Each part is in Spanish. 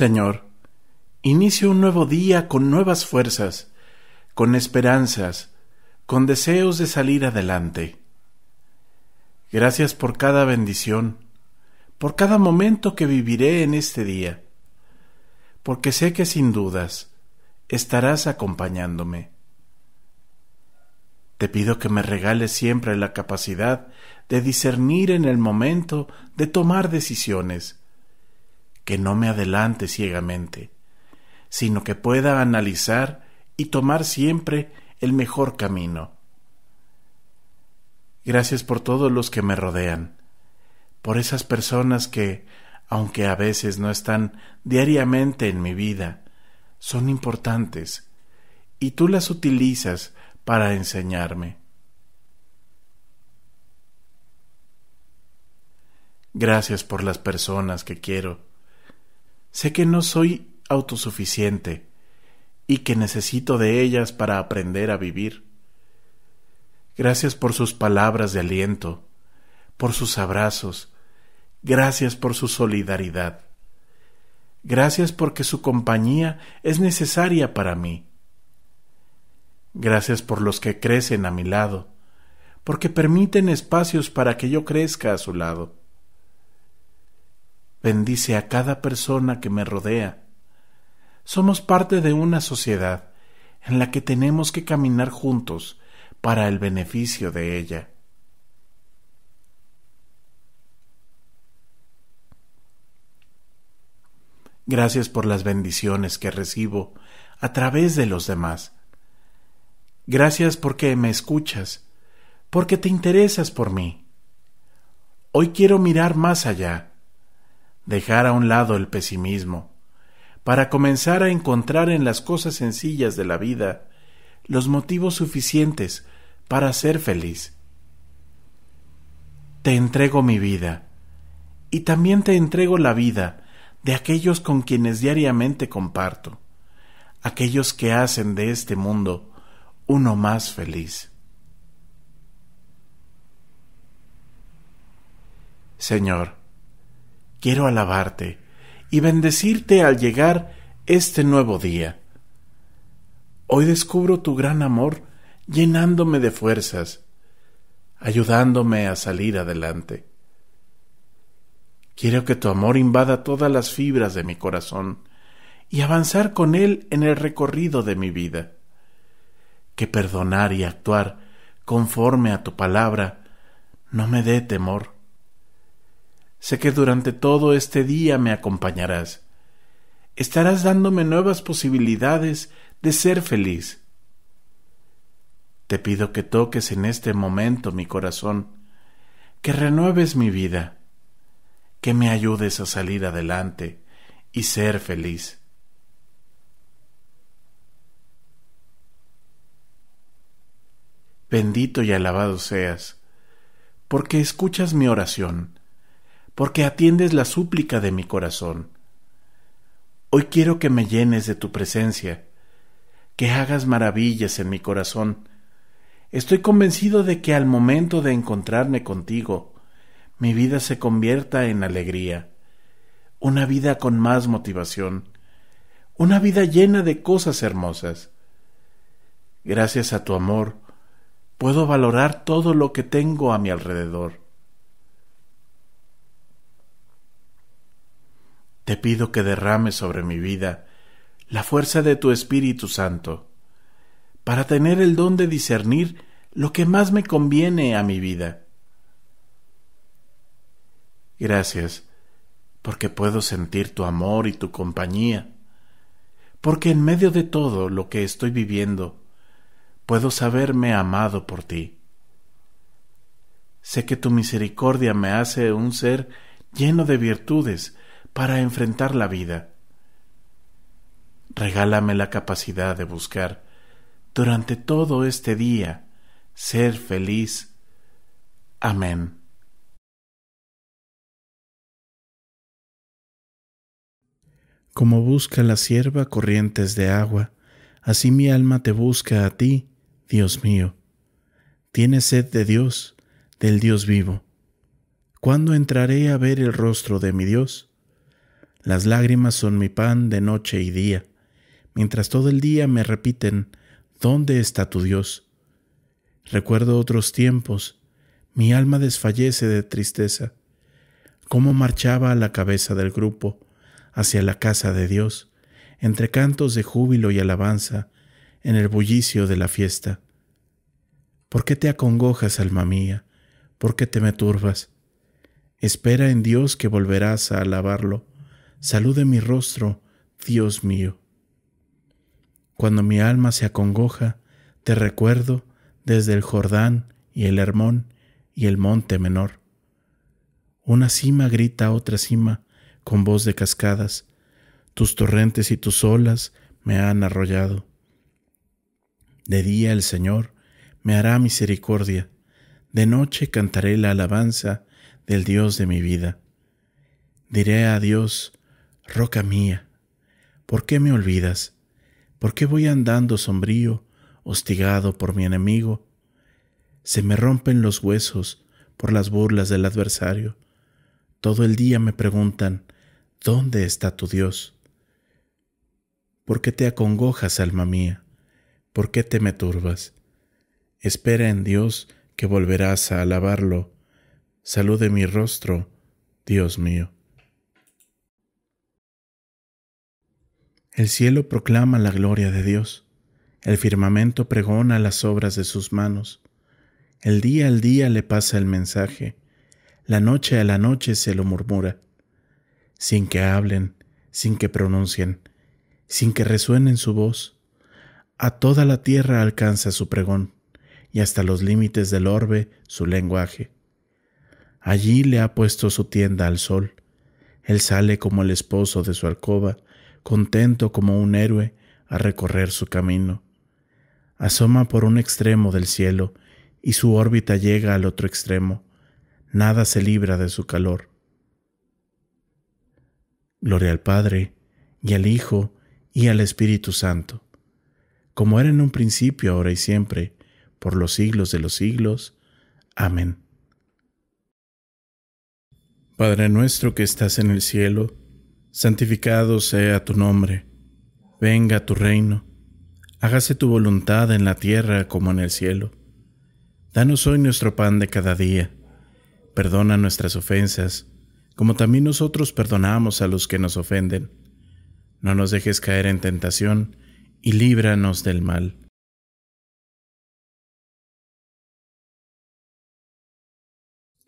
Señor, inicio un nuevo día con nuevas fuerzas, con esperanzas, con deseos de salir adelante. Gracias por cada bendición, por cada momento que viviré en este día, porque sé que sin dudas estarás acompañándome. Te pido que me regales siempre la capacidad de discernir en el momento de tomar decisiones que no me adelante ciegamente, sino que pueda analizar y tomar siempre el mejor camino. Gracias por todos los que me rodean, por esas personas que, aunque a veces no están diariamente en mi vida, son importantes y tú las utilizas para enseñarme. Gracias por las personas que quiero Sé que no soy autosuficiente y que necesito de ellas para aprender a vivir. Gracias por sus palabras de aliento, por sus abrazos, gracias por su solidaridad. Gracias porque su compañía es necesaria para mí. Gracias por los que crecen a mi lado, porque permiten espacios para que yo crezca a su lado bendice a cada persona que me rodea. Somos parte de una sociedad en la que tenemos que caminar juntos para el beneficio de ella. Gracias por las bendiciones que recibo a través de los demás. Gracias porque me escuchas, porque te interesas por mí. Hoy quiero mirar más allá dejar a un lado el pesimismo, para comenzar a encontrar en las cosas sencillas de la vida los motivos suficientes para ser feliz. Te entrego mi vida, y también te entrego la vida de aquellos con quienes diariamente comparto, aquellos que hacen de este mundo uno más feliz. Señor, quiero alabarte y bendecirte al llegar este nuevo día. Hoy descubro tu gran amor llenándome de fuerzas, ayudándome a salir adelante. Quiero que tu amor invada todas las fibras de mi corazón y avanzar con él en el recorrido de mi vida. Que perdonar y actuar conforme a tu palabra no me dé temor Sé que durante todo este día me acompañarás. Estarás dándome nuevas posibilidades de ser feliz. Te pido que toques en este momento mi corazón, que renueves mi vida, que me ayudes a salir adelante y ser feliz. Bendito y alabado seas, porque escuchas mi oración porque atiendes la súplica de mi corazón. Hoy quiero que me llenes de tu presencia, que hagas maravillas en mi corazón. Estoy convencido de que al momento de encontrarme contigo, mi vida se convierta en alegría, una vida con más motivación, una vida llena de cosas hermosas. Gracias a tu amor, puedo valorar todo lo que tengo a mi alrededor. te pido que derrames sobre mi vida la fuerza de tu Espíritu Santo, para tener el don de discernir lo que más me conviene a mi vida. Gracias, porque puedo sentir tu amor y tu compañía, porque en medio de todo lo que estoy viviendo, puedo saberme amado por ti. Sé que tu misericordia me hace un ser lleno de virtudes, para enfrentar la vida. Regálame la capacidad de buscar durante todo este día ser feliz. Amén. Como busca la sierva corrientes de agua, así mi alma te busca a ti, Dios mío. Tienes sed de Dios, del Dios vivo. ¿Cuándo entraré a ver el rostro de mi Dios? Las lágrimas son mi pan de noche y día, mientras todo el día me repiten, ¿dónde está tu Dios? Recuerdo otros tiempos, mi alma desfallece de tristeza, cómo marchaba a la cabeza del grupo, hacia la casa de Dios, entre cantos de júbilo y alabanza, en el bullicio de la fiesta. ¿Por qué te acongojas, alma mía? ¿Por qué te me turbas? Espera en Dios que volverás a alabarlo salude mi rostro, Dios mío. Cuando mi alma se acongoja, te recuerdo desde el Jordán y el Hermón y el monte menor. Una cima grita a otra cima con voz de cascadas, tus torrentes y tus olas me han arrollado. De día el Señor me hará misericordia, de noche cantaré la alabanza del Dios de mi vida. Diré a Dios, Roca mía, ¿por qué me olvidas? ¿Por qué voy andando sombrío, hostigado por mi enemigo? Se me rompen los huesos por las burlas del adversario. Todo el día me preguntan, ¿dónde está tu Dios? ¿Por qué te acongojas, alma mía? ¿Por qué te me turbas? Espera en Dios que volverás a alabarlo. Salude mi rostro, Dios mío. El cielo proclama la gloria de Dios, el firmamento pregona las obras de sus manos, el día al día le pasa el mensaje, la noche a la noche se lo murmura, sin que hablen, sin que pronuncien, sin que resuenen su voz. A toda la tierra alcanza su pregón, y hasta los límites del orbe su lenguaje. Allí le ha puesto su tienda al sol. Él sale como el esposo de su alcoba, contento como un héroe a recorrer su camino. Asoma por un extremo del cielo y su órbita llega al otro extremo. Nada se libra de su calor. Gloria al Padre, y al Hijo, y al Espíritu Santo, como era en un principio, ahora y siempre, por los siglos de los siglos. Amén. Padre nuestro que estás en el cielo, Santificado sea tu nombre, venga tu reino, hágase tu voluntad en la tierra como en el cielo. Danos hoy nuestro pan de cada día, perdona nuestras ofensas, como también nosotros perdonamos a los que nos ofenden. No nos dejes caer en tentación, y líbranos del mal.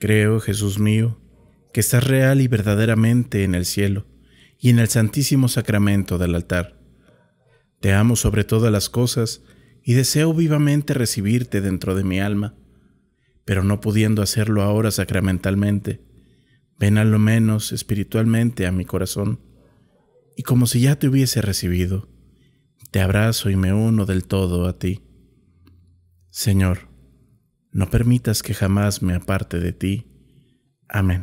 Creo, Jesús mío, que estás real y verdaderamente en el cielo y en el Santísimo Sacramento del altar. Te amo sobre todas las cosas y deseo vivamente recibirte dentro de mi alma, pero no pudiendo hacerlo ahora sacramentalmente, ven a lo menos espiritualmente a mi corazón, y como si ya te hubiese recibido, te abrazo y me uno del todo a ti. Señor, no permitas que jamás me aparte de ti. Amén.